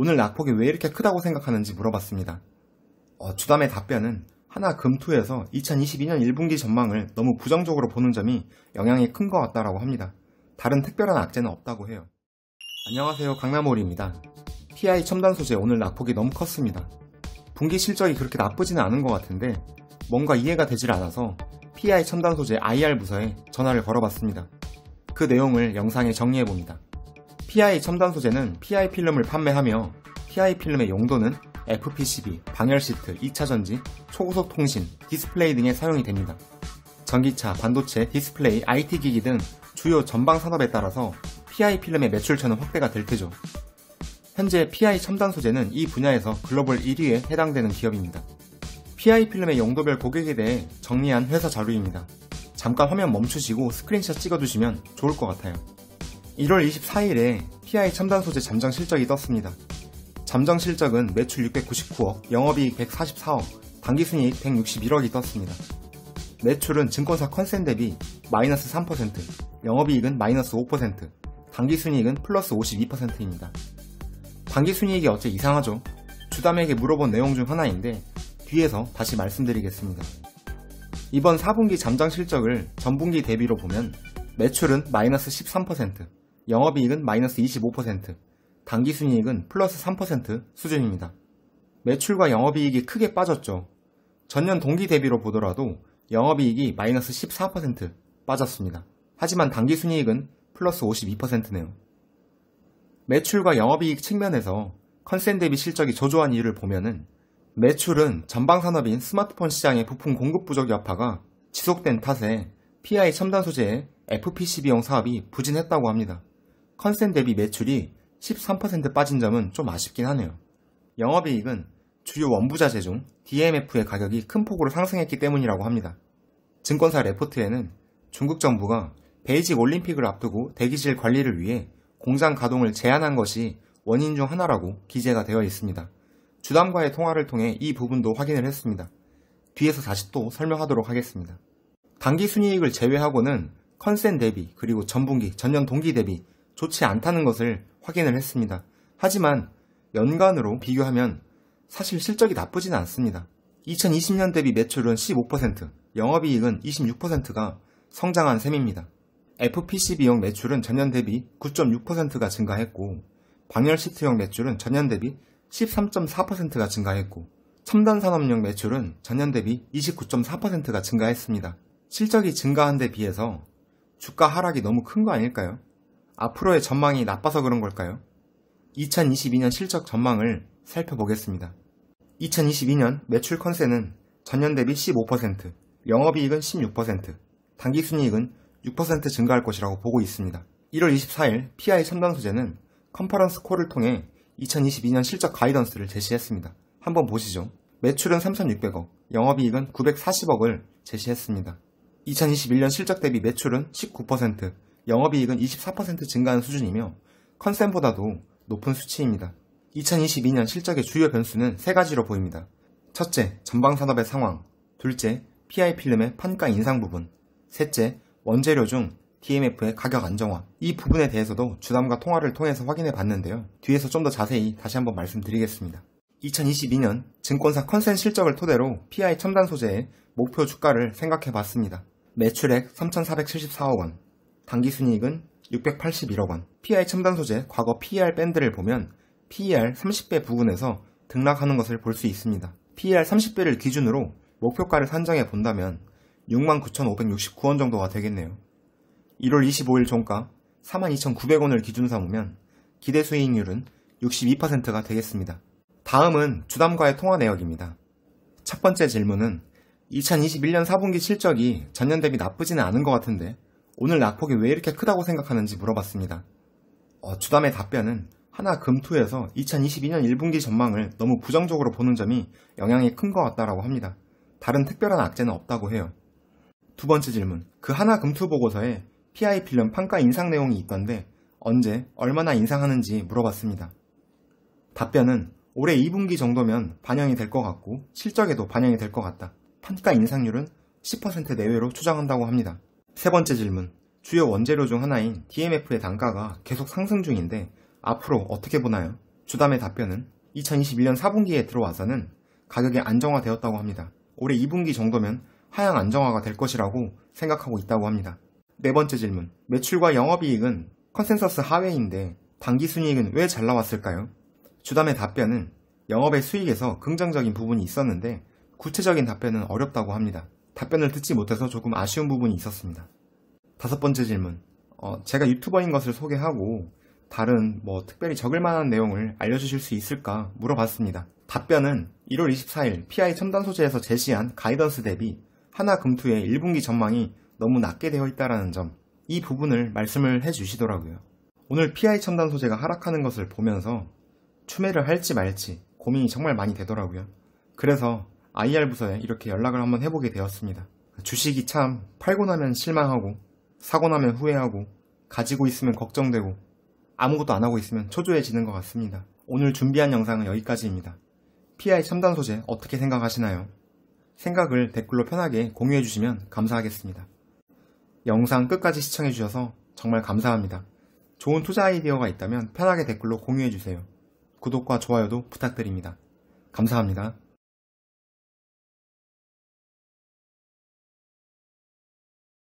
오늘 낙폭이 왜 이렇게 크다고 생각하는지 물어봤습니다. 어, 주담의 답변은 하나 금투에서 2022년 1분기 전망을 너무 부정적으로 보는 점이 영향이 큰 것 같다라고 합니다. 다른 특별한 악재는 없다고 해요. 안녕하세요 강남오리입니다 p i 첨단 소재 오늘 낙폭이 너무 컸습니다. 분기 실적이 그렇게 나쁘지는 않은 것 같은데 뭔가 이해가 되질 않아서 PI 첨단 소재 IR 부서에 전화를 걸어봤습니다. 그 내용을 영상에 정리해봅니다. PI 첨단 소재는 PI 필름을 판매하며 PI 필름의 용도는 FPCB, 방열시트, 2차전지, 초고속 통신, 디스플레이 등에 사용이 됩니다. 전기차, 반도체, 디스플레이, IT기기 등 주요 전방 산업에 따라서 PI 필름의 매출처는 확대가 될 테죠. 현재 PI 첨단 소재는 이 분야에서 글로벌 1위에 해당되는 기업입니다. PI 필름의 용도별 고객에 대해 정리한 회사 자료입니다. 잠깐 화면 멈추시고 스크린샷 찍어두시면 좋을 것 같아요. 1월 24일에 PI 첨단 소재 잠정 실적이 떴습니다. 잠정 실적은 매출 699억, 영업이익 144억, 당기순이익 161억이 떴습니다. 매출은 증권사 컨센 대비 마이너스 3%, 영업이익은 마이너스 5%, 당기순이익은 플러스 52%입니다. 당기순이익이 어째 이상하죠? 주담에게 물어본 내용 중 하나인데 뒤에서 다시 말씀드리겠습니다. 이번 4분기 잠정 실적을 전분기 대비로 보면 매출은 마이너스 13%, 영업이익은 마이너스 25%, 당기순이익은 플러스 3% 수준입니다. 매출과 영업이익이 크게 빠졌죠. 전년 동기 대비로 보더라도 영업이익이 마이너스 14% 빠졌습니다. 하지만 당기순이익은 플러스 52%네요. 매출과 영업이익 측면에서 컨센 대비 실적이 저조한 이유를 보면은 매출은 전방 산업인 스마트폰 시장의 부품 공급 부족 여파가 지속된 탓에 PI 첨단 소재의 FPC 비용 사업이 부진했다고 합니다. 컨센 대비 매출이 13% 빠진 점은 좀 아쉽긴 하네요. 영업이익은 주요 원부자재 중 DMF의 가격이 큰 폭으로 상승했기 때문이라고 합니다. 증권사 레포트에는 중국 정부가 베이직 올림픽을 앞두고 대기질 관리를 위해 공장 가동을 제한한 것이 원인 중 하나라고 기재가 되어 있습니다. 주담과의 통화를 통해 이 부분도 확인을 했습니다. 뒤에서 다시 또 설명하도록 하겠습니다. 단기 순이익을 제외하고는 컨센 대비 그리고 전분기 전년 동기 대비 좋지 않다는 것을 확인을 했습니다. 하지만 연간으로 비교하면 사실 실적이 나쁘진 않습니다. 2020년 대비 매출은 15%, 영업이익은 26%가 성장한 셈입니다. FPC 비용 매출은 전년 대비 9.6%가 증가했고, 방열 시트용 매출은 전년 대비 13.4%가 증가했고, 첨단 산업용 매출은 전년 대비 29.4%가 증가했습니다. 실적이 증가한 데 비해서 주가 하락이 너무 큰 거 아닐까요? 앞으로의 전망이 나빠서 그런 걸까요? 2022년 실적 전망을 살펴보겠습니다. 2022년 매출 컨셉은 전년 대비 15%, 영업이익은 16%, 당기순이익은6% 증가할 것이라고 보고 있습니다. 1월 24일 PI 첨단 소재는 컨퍼런스 콜을 통해 2022년 실적 가이던스를 제시했습니다. 한번 보시죠. 매출은 3,600억, 영업이익은 940억을 제시했습니다. 2021년 실적 대비 매출은 19%, 영업이익은 24% 증가한 수준이며 컨센보다도 높은 수치입니다. 2022년 실적의 주요 변수는 세 가지로 보입니다. 첫째, 전방산업의 상황. 둘째, PI 필름의 판가 인상 부분. 셋째, 원재료 중 DMF의 가격 안정화. 이 부분에 대해서도 주담과 통화를 통해서 확인해 봤는데요. 뒤에서 좀 더 자세히 다시 한번 말씀드리겠습니다. 2022년 증권사 컨센 실적을 토대로 PI 첨단 소재의 목표 주가를 생각해 봤습니다. 매출액 3,474억 원, 당기 순이익은 681억 원. p r 첨단 소재 과거 p e r 밴드를 보면 p e r 30배 부근에서 등락하는 것을 볼 수 있습니다. p e r 30배를 기준으로 목표가를 산정해 본다면 69,569원 정도가 되겠네요. 1월 25일 종가 42,900원을 기준 삼으면 기대 수익률은 62%가 되겠습니다. 다음은 주담과의 통화 내역입니다. 첫 번째 질문은 2021년 4분기 실적이 전년 대비 나쁘지는 않은 것 같은데 오늘 낙폭이 왜 이렇게 크다고 생각하는지 물어봤습니다. 어, 주담의 답변은 하나 금투에서 2022년 1분기 전망을 너무 부정적으로 보는 점이 영향이 큰 것 같다라고 합니다. 다른 특별한 악재는 없다고 해요. 두 번째 질문. 그 하나 금투 보고서에 PI 필름 판가 인상 내용이 있던데 언제, 얼마나 인상하는지 물어봤습니다. 답변은 올해 2분기 정도면 반영이 될 것 같고 실적에도 반영이 될 것 같다. 판가 인상률은 10% 내외로 추정한다고 합니다. 세 번째 질문. 주요 원재료 중 하나인 DMF의 단가가 계속 상승 중인데 앞으로 어떻게 보나요? 주담의 답변은 2021년 4분기에 들어와서는 가격이 안정화되었다고 합니다. 올해 2분기 정도면 하향 안정화가 될 것이라고 생각하고 있다고 합니다. 네 번째 질문. 매출과 영업이익은 컨센서스 하회인데 단기 순이익은 왜 잘 나왔을까요? 주담의 답변은 영업의 수익에서 긍정적인 부분이 있었는데 구체적인 답변은 어렵다고 합니다. 답변을 듣지 못해서 조금 아쉬운 부분이 있었습니다. 다섯 번째 질문. 어, 제가 유튜버인 것을 소개하고 다른 뭐 특별히 적을 만한 내용을 알려주실 수 있을까 물어봤습니다. 답변은 1월 24일 PI 첨단 소재에서 제시한 가이던스 대비 하나 금투의 1분기 전망이 너무 낮게 되어 있다라는 점, 이 부분을 말씀을 해주시더라고요. 오늘 PI 첨단 소재가 하락하는 것을 보면서 추매를 할지 말지 고민이 정말 많이 되더라고요. 그래서 IR 부서에 이렇게 연락을 한번 해보게 되었습니다. 주식이 참 팔고 나면 실망하고 사고 나면 후회하고 가지고 있으면 걱정되고 아무것도 안 하고 있으면 초조해지는 것 같습니다. 오늘 준비한 영상은 여기까지입니다. PI 첨단 소재 어떻게 생각하시나요? 생각을 댓글로 편하게 공유해 주시면 감사하겠습니다. 영상 끝까지 시청해 주셔서 정말 감사합니다. 좋은 투자 아이디어가 있다면 편하게 댓글로 공유해 주세요. 구독과 좋아요도 부탁드립니다. 감사합니다.